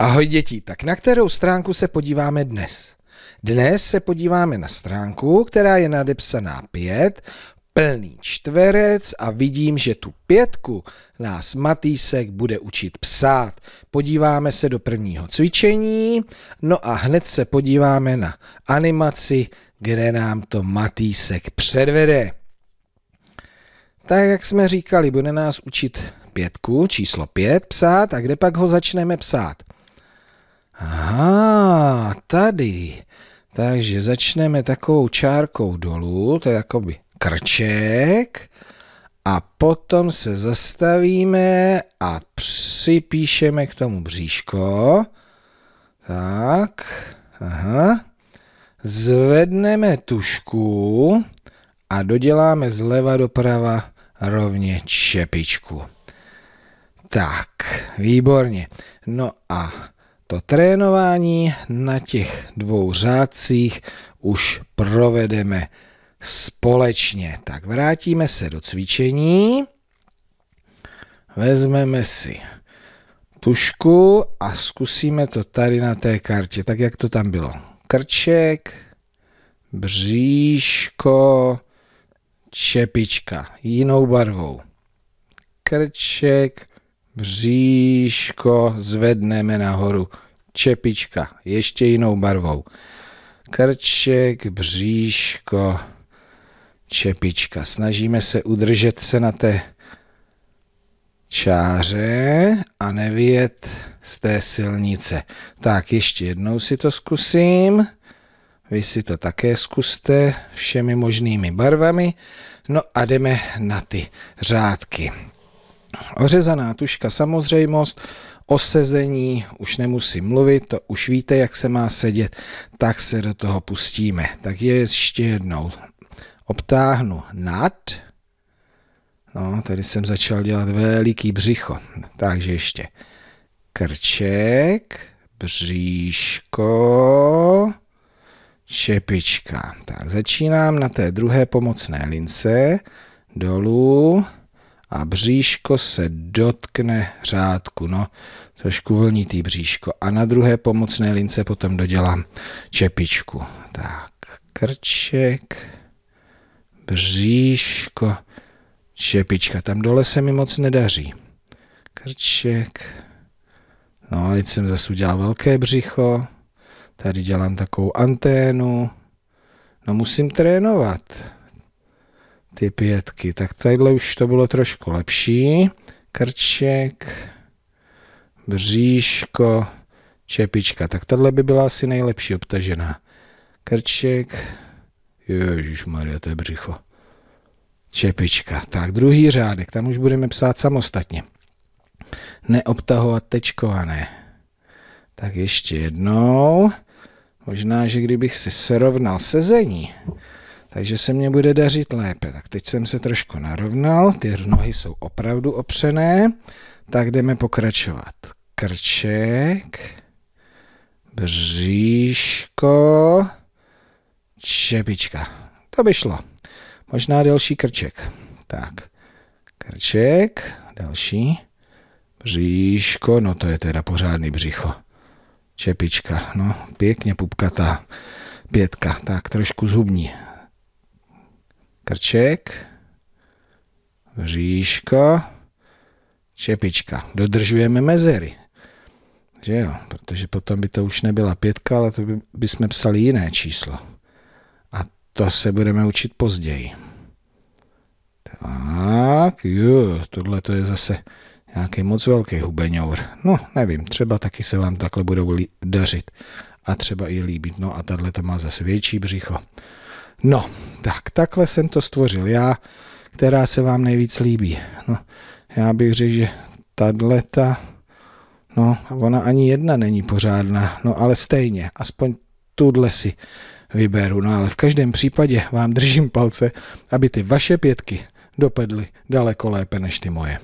Ahoj děti, tak na kterou stránku se podíváme dnes? Dnes se podíváme na stránku, která je nadepsaná 5, plný čtverec a vidím, že tu pětku nás Matýsek bude učit psát. Podíváme se do prvního cvičení, no a hned se podíváme na animaci, kde nám to Matýsek předvede. Tak jak jsme říkali, bude nás učit pětku, číslo pět, psát a kde pak ho začneme psát? Aha, tady. Takže začneme takovou čárkou dolů, to je jakoby krček. A potom se zastavíme a připíšeme k tomu bříško. Tak, aha. Zvedneme tušku a doděláme zleva doprava rovně čepičku. Tak, výborně. No a to trénování na těch dvou řádcích už provedeme společně. Tak vrátíme se do cvičení. Vezmeme si tušku a zkusíme to tady na té kartě, tak jak to tam bylo. Krček, bříško, čepička, jinou barvou. Krček, bříško zvedneme nahoru. Čepička, ještě jinou barvou. Krček, bříško, čepička. Snažíme se udržet se na té čáře a nevyjet z té silnice. Tak, ještě jednou si to zkusím. Vy si to také zkuste všemi možnými barvami. No a jdeme na ty řádky. Ořezaná tuška samozřejmost, o sezení už nemusím mluvit, to už víte, jak se má sedět, tak se do toho pustíme. Tak je ještě jednou. Obtáhnu nad, no tady jsem začal dělat veliký břicho, takže ještě krček, bříško, čepička. Tak začínám na té druhé pomocné lince, dolů, a bříško se dotkne řádku. No, trošku vlnitý bříško. A na druhé pomocné lince potom dodělám čepičku. Tak, krček, bříško, čepička. Tam dole se mi moc nedaří. Krček. No, teď jsem zase udělal velké břicho. Tady dělám takovou anténu. No, musím trénovat ty pětky. Tak tadyhle už to bylo trošku lepší. Krček, bříško, čepička. Tak tahle by byla asi nejlepší obtažená. Krček, Ježíš Maria, to je břicho. Čepička. Tak, druhý řádek, tam už budeme psát samostatně. Neobtahovat tečkované. Tak ještě jednou. Možná, že kdybych si srovnal sezení, takže se mě bude dařit lépe. Tak teď jsem se trošku narovnal, ty nohy jsou opravdu opřené, tak jdeme pokračovat. Krček, bříško, čepička. To by šlo. Možná další krček. Tak, krček, další, bříško, no to je teda pořádný břicho. Čepička, no pěkně pupkatá. Pětka, tak trošku zhubní krček, říško, čepička. Dodržujeme mezery. Že jo? Protože potom by to už nebyla pětka, ale to by, by jsme psali jiné číslo. A to se budeme učit později. Tak, jo, tohle to je zase nějaký moc velký hubeňour. No, nevím, třeba taky se vám takhle budou dařit. A třeba i líbit. No a tahle to má zase větší břicho. No, tak takhle jsem to stvořil já, která se vám nejvíc líbí. No, já bych řekl, že ta, no, ona ani jedna není pořádná, no ale stejně, aspoň tuhle si vyberu. No ale v každém případě vám držím palce, aby ty vaše pětky dopadly daleko lépe než ty moje.